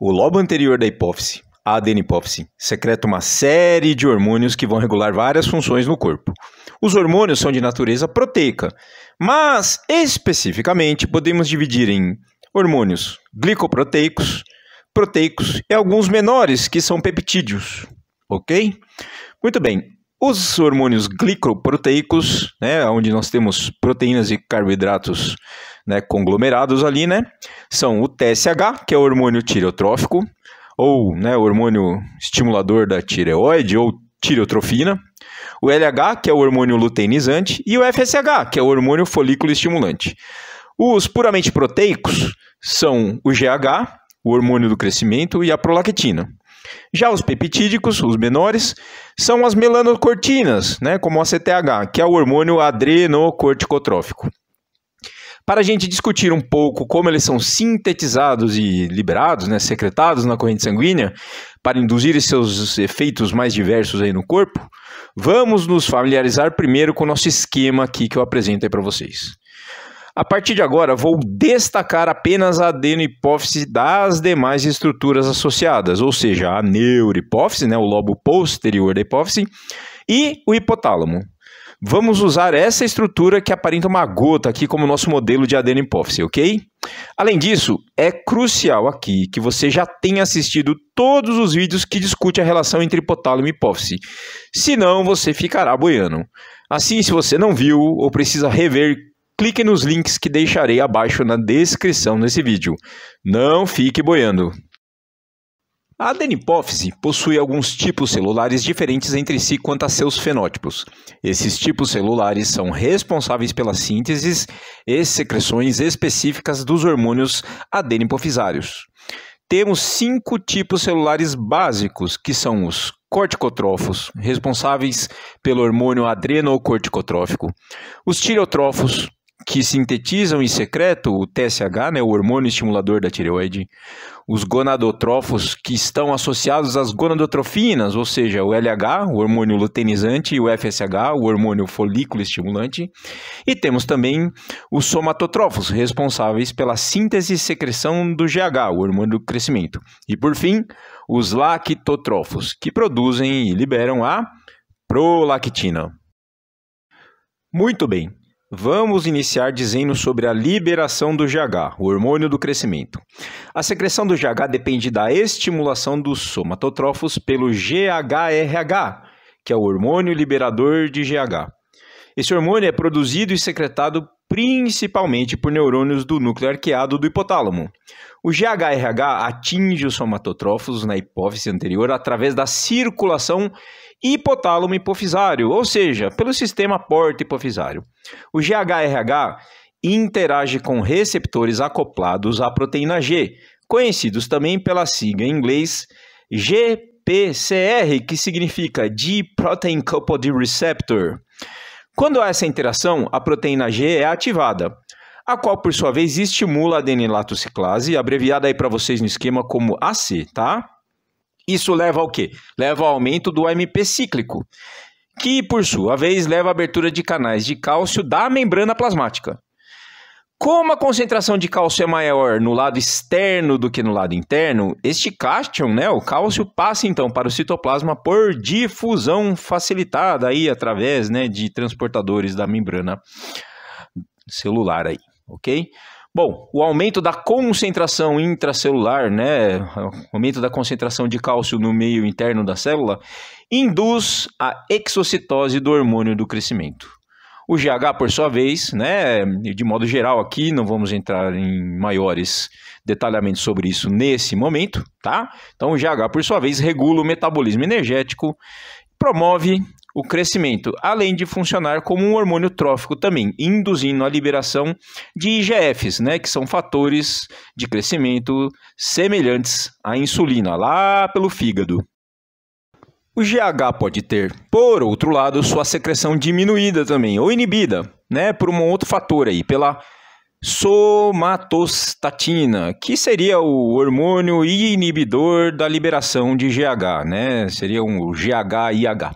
O lobo anterior da hipófise, a adenipófise, secreta uma série de hormônios que vão regular várias funções no corpo. Os hormônios são de natureza proteica, mas especificamente podemos dividir em hormônios glicoproteicos, proteicos e alguns menores que são peptídeos, ok? Muito bem. Os hormônios glicoproteicos, né, onde nós temos proteínas e carboidratos né, conglomerados ali, né, são o TSH, que é o hormônio tireotrófico, ou né, o hormônio estimulador da tireoide, ou tireotrofina, o LH, que é o hormônio luteinizante, e o FSH, que é o hormônio folículo estimulante. Os puramente proteicos são o GH, o hormônio do crescimento, e a prolactina. Já os peptídicos, os menores, são as melanocortinas, né, como o ACTH, que é o hormônio adrenocorticotrófico. Para a gente discutir um pouco como eles são sintetizados e liberados, né, secretados na corrente sanguínea, para induzir seus efeitos mais diversos aí no corpo, vamos nos familiarizar primeiro com o nosso esquema aqui que eu apresento para vocês. A partir de agora, vou destacar apenas a adenohipófise das demais estruturas associadas, ou seja, a neurohipófise, né, o lobo posterior da hipófise, e o hipotálamo. Vamos usar essa estrutura que aparenta uma gota aqui como nosso modelo de hipófise, ok? Além disso, é crucial aqui que você já tenha assistido todos os vídeos que discute a relação entre hipotálamo e hipófise, senão você ficará boiando. Assim, se você não viu ou precisa rever, clique nos links que deixarei abaixo na descrição desse vídeo. Não fique boiando! A adenipófise possui alguns tipos celulares diferentes entre si quanto a seus fenótipos. Esses tipos celulares são responsáveis pela síntese e secreções específicas dos hormônios adenipofisários. Temos cinco tipos celulares básicos, que são os corticotrófos, responsáveis pelo hormônio adrenocorticotrófico, os tireotrófos, que sintetizam em secreto o TSH, né, o hormônio estimulador da tireoide, os gonadotrófos que estão associados às gonadotrofinas, ou seja, o LH, o hormônio luteinizante, e o FSH, o hormônio folículo estimulante, e temos também os somatotrófos, responsáveis pela síntese e secreção do GH, o hormônio do crescimento. E por fim, os lactotrófos, que produzem e liberam a prolactina. Muito bem. Vamos iniciar dizendo sobre a liberação do GH, o hormônio do crescimento. A secreção do GH depende da estimulação dos somatotrófos pelo GHRH, que é o hormônio liberador de GH. Esse hormônio é produzido e secretado principalmente por neurônios do núcleo arqueado do hipotálamo. O GHRH atinge os somatotrófos na hipófise anterior através da circulação hipotálamo hipofisário, ou seja, pelo sistema porta hipofisário. O GHRH interage com receptores acoplados à proteína G, conhecidos também pela sigla em inglês GPCR, que significa G-Protein Coupled Receptor. Quando há essa interação, a proteína G é ativada, a qual por sua vez estimula a adenilatociclase, abreviada aí para vocês no esquema como AC, tá? Isso leva ao quê? Leva ao aumento do AMP cíclico, que por sua vez leva à abertura de canais de cálcio da membrana plasmática. Como a concentração de cálcio é maior no lado externo do que no lado interno, este cátion, né, o cálcio passa então para o citoplasma por difusão facilitada aí através, né, de transportadores da membrana celular aí, OK? Bom, o aumento da concentração intracelular, né, aumento da concentração de cálcio no meio interno da célula, induz a exocitose do hormônio do crescimento. O GH, por sua vez, né, de modo geral aqui, não vamos entrar em maiores detalhamentos sobre isso nesse momento, tá? Então o GH, por sua vez, regula o metabolismo energético, promove o crescimento, além de funcionar como um hormônio trófico também, induzindo a liberação de IGFs, né, que são fatores de crescimento semelhantes à insulina, lá pelo fígado. O GH pode ter, por outro lado, sua secreção diminuída também, ou inibida, né, por um outro fator aí, pela somatostatina, que seria o hormônio inibidor da liberação de GH, né? Seria um GH-IH.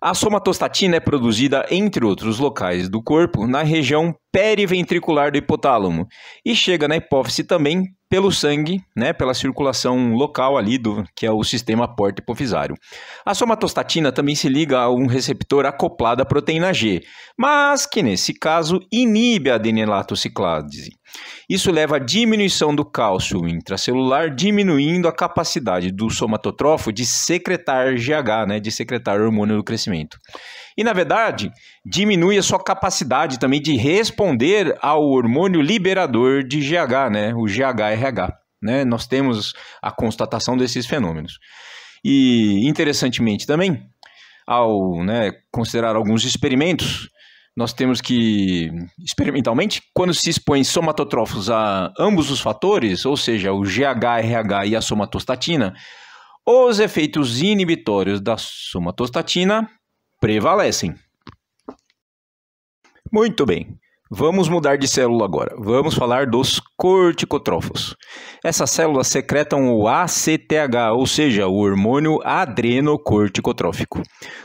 A somatostatina é produzida, entre outros locais do corpo, na região periventricular do hipotálamo e chega na hipófise também pelo sangue, né, pela circulação local ali do que é o sistema porta hipofisário. A somatostatina também se liga a um receptor acoplado à proteína G, mas que nesse caso inibe a ciclase. Isso leva à diminuição do cálcio intracelular, diminuindo a capacidade do somatotrófo de secretar GH, né, de secretar hormônio do crescimento. E, na verdade, diminui a sua capacidade também de responder ao hormônio liberador de GH, né, o GHRH. Né? Nós temos a constatação desses fenômenos. E, interessantemente também, ao né, considerar alguns experimentos, nós temos que, experimentalmente, quando se expõe somatotrófos a ambos os fatores, ou seja, o GHRH e a somatostatina, os efeitos inibitórios da somatostatina prevalecem. Muito bem. Vamos mudar de célula agora. Vamos falar dos corticotrófos. Essas células secretam o ACTH, ou seja, o hormônio adrenocorticotrófico.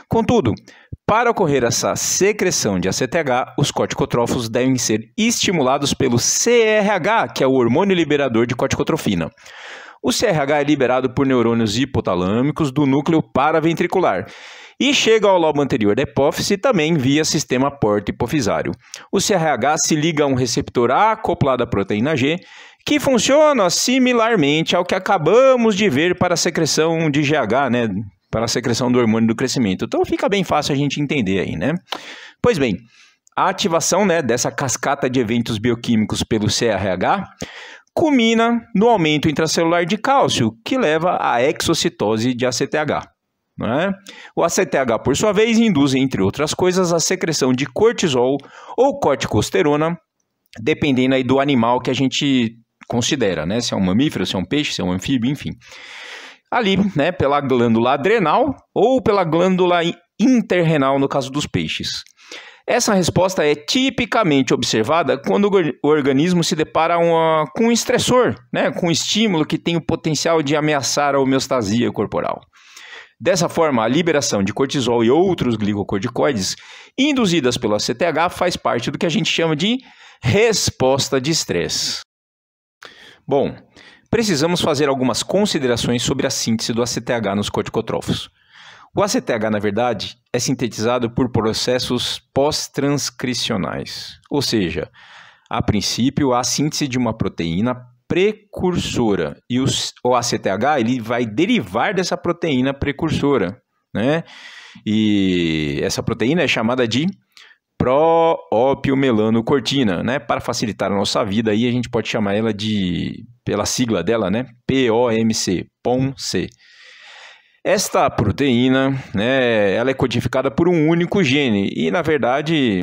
Contudo, para ocorrer essa secreção de ACTH, os corticotrófos devem ser estimulados pelo CRH, que é o hormônio liberador de corticotrofina. O CRH é liberado por neurônios hipotalâmicos do núcleo paraventricular e chega ao lobo anterior da hipófise também via sistema porta-hipofisário. O CRH se liga a um receptor acoplado à proteína G, que funciona similarmente ao que acabamos de ver para a secreção de GH, né? para a secreção do hormônio do crescimento. Então fica bem fácil a gente entender aí, né? Pois bem, a ativação né, dessa cascata de eventos bioquímicos pelo CRH culmina no aumento intracelular de cálcio, que leva à exocitose de ACTH. Né? O ACTH, por sua vez, induz, entre outras coisas, a secreção de cortisol ou corticosterona, dependendo aí do animal que a gente considera, né? Se é um mamífero, se é um peixe, se é um anfíbio, enfim ali, né, pela glândula adrenal ou pela glândula interrenal no caso dos peixes. Essa resposta é tipicamente observada quando o organismo se depara uma, com um estressor, né, com um estímulo que tem o potencial de ameaçar a homeostasia corporal. Dessa forma, a liberação de cortisol e outros glicocorticoides induzidas pela CTH faz parte do que a gente chama de resposta de estresse. Bom, precisamos fazer algumas considerações sobre a síntese do ACTH nos corticotrófos. O ACTH, na verdade, é sintetizado por processos pós-transcricionais, ou seja, a princípio, a síntese de uma proteína precursora e o, o ACTH ele vai derivar dessa proteína precursora, né? E essa proteína é chamada de pró-opiomelanocortina, né? Para facilitar a nossa vida aí, a gente pode chamar ela de pela sigla dela, né? POMC, POMC. Esta proteína, né, ela é codificada por um único gene e, na verdade,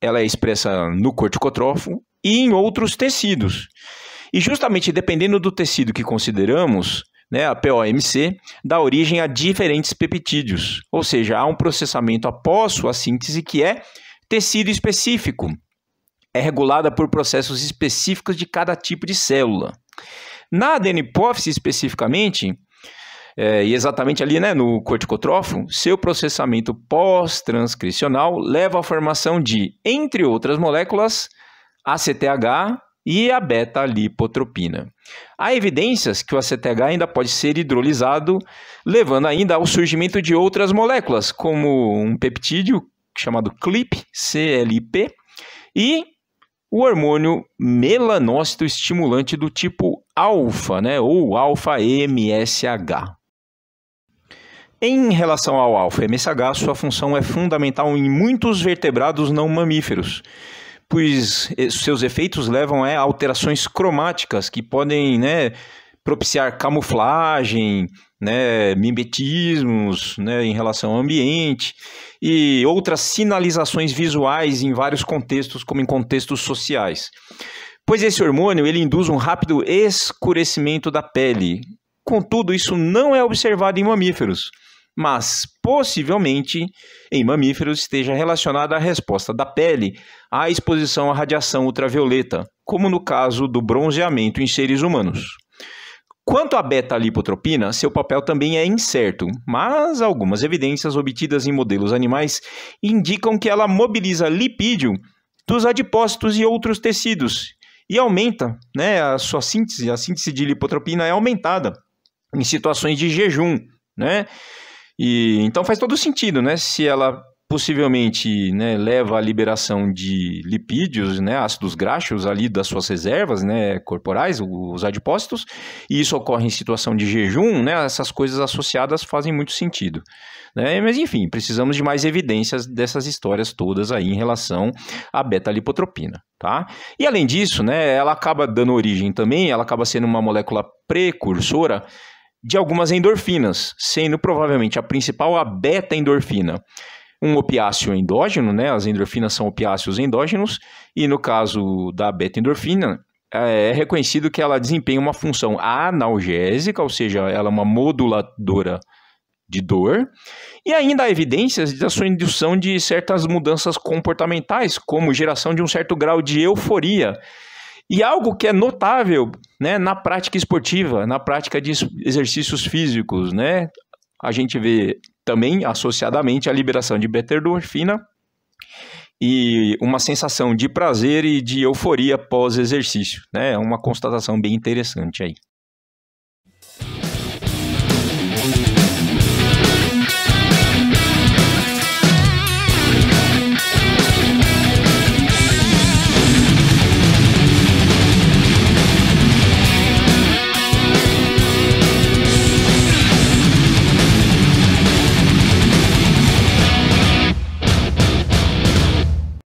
ela é expressa no corticotrófo e em outros tecidos. E justamente dependendo do tecido que consideramos, né, a POMC dá origem a diferentes peptídeos, ou seja, há um processamento após sua síntese que é tecido específico. É regulada por processos específicos de cada tipo de célula. Na hipófise especificamente, é, e exatamente ali né, no corticotrófo, seu processamento pós-transcricional leva à formação de, entre outras moléculas, ACTH e a beta-lipotropina. Há evidências que o ACTH ainda pode ser hidrolisado, levando ainda ao surgimento de outras moléculas, como um peptídeo chamado CLIP, CLP, e o hormônio melanócito estimulante do tipo alfa, né, ou alfa-MSH. Em relação ao alfa-MSH, sua função é fundamental em muitos vertebrados não mamíferos, pois eh, seus efeitos levam é, a alterações cromáticas que podem né, propiciar camuflagem, né, mimetismos né, em relação ao ambiente e outras sinalizações visuais em vários contextos, como em contextos sociais. Pois esse hormônio ele induz um rápido escurecimento da pele. Contudo, isso não é observado em mamíferos, mas possivelmente em mamíferos esteja relacionado à resposta da pele à exposição à radiação ultravioleta, como no caso do bronzeamento em seres humanos. Quanto à beta-lipotropina, seu papel também é incerto, mas algumas evidências obtidas em modelos animais indicam que ela mobiliza lipídio dos adipócitos e outros tecidos e aumenta, né, a sua síntese, a síntese de lipotropina é aumentada em situações de jejum, né? E então faz todo sentido, né, se ela possivelmente né, leva à liberação de lipídios, né, ácidos graxos ali das suas reservas né, corporais, os adipócitos, e isso ocorre em situação de jejum, né, essas coisas associadas fazem muito sentido. Né? Mas enfim, precisamos de mais evidências dessas histórias todas aí em relação à beta-lipotropina. Tá? E além disso, né, ela acaba dando origem também, ela acaba sendo uma molécula precursora de algumas endorfinas, sendo provavelmente a principal a beta-endorfina um opiáceo endógeno, né? As endorfinas são opiáceos endógenos, e no caso da beta-endorfina, é, é reconhecido que ela desempenha uma função analgésica, ou seja, ela é uma moduladora de dor, e ainda há evidências da sua indução de certas mudanças comportamentais, como geração de um certo grau de euforia. E algo que é notável né, na prática esportiva, na prática de exercícios físicos, né? A gente vê também associadamente à liberação de beta-endorfina e uma sensação de prazer e de euforia pós exercício, né? É uma constatação bem interessante aí.